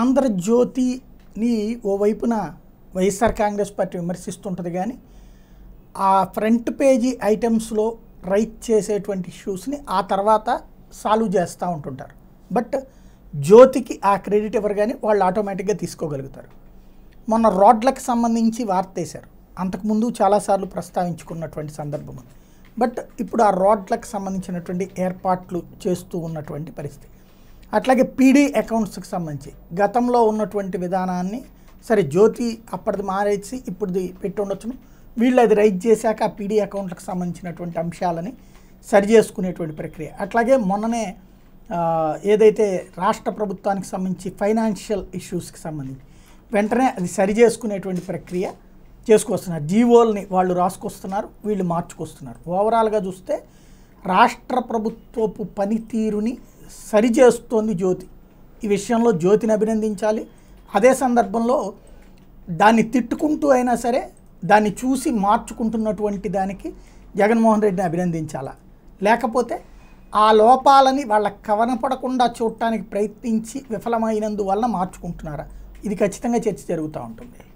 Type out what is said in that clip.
ఆంధ్రజ్యోతిని ఓవైపున YSR Congress party విమర్శిస్తుంటుంది కానీ ఆ ఫ్రంట్ పేజీ ఐటమ్స్లో రైట్ చేసేటువంటి ఇష్యూస్ని ఆ తర్వాత సాల్వ్ చేస్తూ ఉంటుంటారు బట్ జ్యోతికి ఆ క్రెడిట్ ఎవరు కానీ వాళ్ళు ఆటోమేటిక్గా తీసుకోగలుగుతారు మొన్న రోడ్లకు సంబంధించి వార్త వేశారు అంతకుముందు చాలాసార్లు ప్రస్తావించుకున్నటువంటి సందర్భం బట్ ఇప్పుడు ఆ రోడ్లకు సంబంధించినటువంటి ఏర్పాట్లు చేస్తూ ఉన్నటువంటి పరిస్థితి అట్లాగే పీడీ అకౌంట్స్కి సంబంధించి గతంలో ఉన్నటువంటి విధానాన్ని సరే జ్యోతి అప్పటిది మారేసి ఇప్పుడుది పెట్టుండొచ్చును వీళ్ళు అది రైజ్ చేశాక పీడీ అకౌంట్లకు సంబంధించినటువంటి అంశాలని సరి చేసుకునేటువంటి ప్రక్రియ అట్లాగే మొన్ననే ఏదైతే రాష్ట్ర ప్రభుత్వానికి సంబంధించి ఫైనాన్షియల్ ఇష్యూస్కి సంబంధించి వెంటనే అది సరి చేసుకునేటువంటి ప్రక్రియ చేసుకొస్తున్నారు జీవోల్ని వాళ్ళు రాసుకొస్తున్నారు వీళ్ళు మార్చుకొస్తున్నారు ఓవరాల్గా చూస్తే రాష్ట్ర ప్రభుత్వపు పనితీరుని సరిచేస్తోంది జ్యోతి ఈ విషయంలో జ్యోతిని అభినందించాలి అదే సందర్భంలో దాన్ని తిట్టుకుంటూ అయినా సరే దాన్ని చూసి మార్చుకుంటున్నటువంటి దానికి జగన్మోహన్ రెడ్డిని అభినందించాలా లేకపోతే ఆ లోపాలని వాళ్ళకి కవనపడకుండా చూడటానికి ప్రయత్నించి విఫలమైనందువల్ల మార్చుకుంటున్నారా ఇది ఖచ్చితంగా చర్చ జరుగుతూ ఉంటుంది